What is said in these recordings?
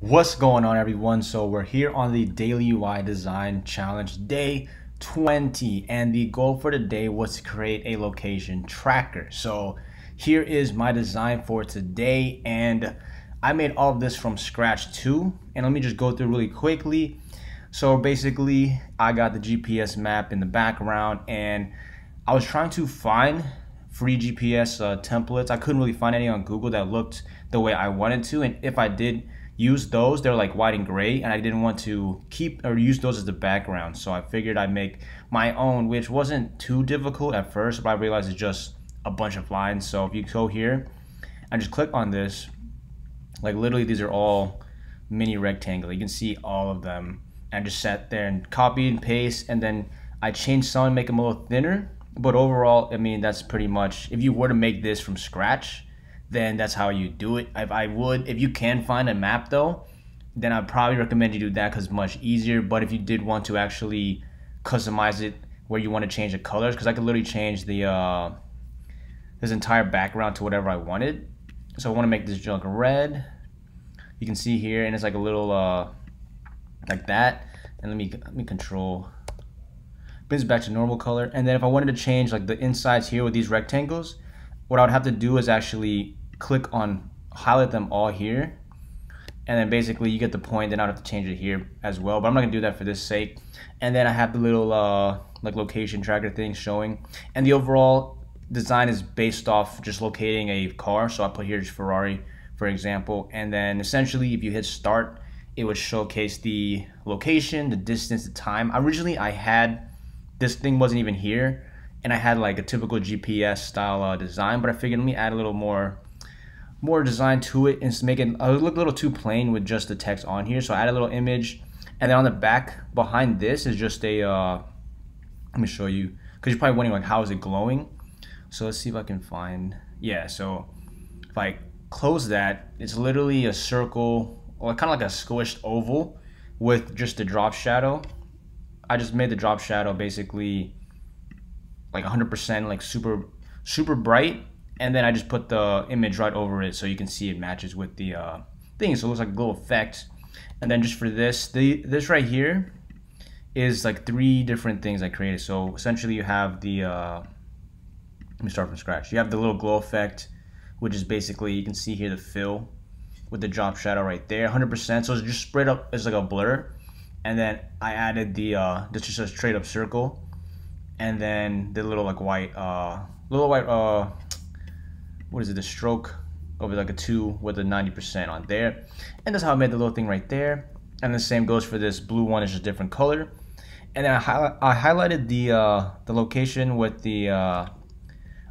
What's going on everyone? So we're here on the Daily UI Design Challenge Day 20 and the goal for today was to create a location tracker. So here is my design for today and I made all of this from scratch too and let me just go through really quickly. So basically I got the GPS map in the background and I was trying to find free GPS uh, templates. I couldn't really find any on Google that looked the way I wanted to and if I did use those. They're like white and gray, and I didn't want to keep or use those as the background. So I figured I'd make my own, which wasn't too difficult at first, but I realized it's just a bunch of lines. So if you go here and just click on this, like literally these are all mini rectangle. You can see all of them. And just sat there and copy and paste, and then I changed some and make them a little thinner. But overall, I mean, that's pretty much, if you were to make this from scratch, then that's how you do it. If I would, if you can find a map though, then I'd probably recommend you do that because much easier. But if you did want to actually customize it where you want to change the colors, because I could literally change the uh, this entire background to whatever I wanted. So I want to make this junk red. You can see here, and it's like a little uh, like that. And let me let me control brings it back to normal color. And then if I wanted to change like the insides here with these rectangles, what I would have to do is actually click on highlight them all here. And then basically you get the point, then I'd have to change it here as well. But I'm not gonna do that for this sake. And then I have the little uh, like location tracker thing showing. And the overall design is based off just locating a car. So I put here Ferrari, for example. And then essentially if you hit start, it would showcase the location, the distance, the time. Originally I had, this thing wasn't even here and I had like a typical GPS style uh, design, but I figured let me add a little more more design to it and make it uh, look a little too plain with just the text on here. So I add a little image, and then on the back behind this is just a. Uh, let me show you because you're probably wondering like how is it glowing. So let's see if I can find. Yeah, so if I close that, it's literally a circle or kind of like a squished oval with just the drop shadow. I just made the drop shadow basically like 100% like super super bright and then I just put the image right over it so you can see it matches with the uh, thing so it looks like a glow effect and then just for this the this right here is like three different things I created so essentially you have the uh, let me start from scratch you have the little glow effect which is basically you can see here the fill with the drop shadow right there 100% so it's just spread up it's like a blur and then I added the uh, this just a straight up circle and then the little like white, uh, little white, uh, what is it, the stroke over like a two with a 90% on there. And that's how I made the little thing right there. And the same goes for this blue one, it's just a different color. And then I, hi I highlighted the, uh, the location with the, uh,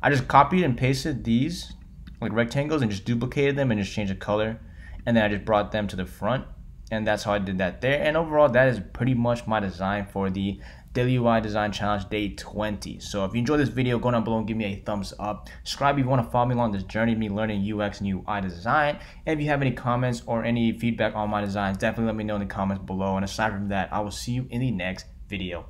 I just copied and pasted these like rectangles and just duplicated them and just changed the color. And then I just brought them to the front. And that's how I did that there. And overall, that is pretty much my design for the Daily UI Design Challenge Day 20. So if you enjoyed this video, go down below and give me a thumbs up. Subscribe if you want to follow me along this journey of me learning UX and UI design. And if you have any comments or any feedback on my designs, definitely let me know in the comments below. And aside from that, I will see you in the next video.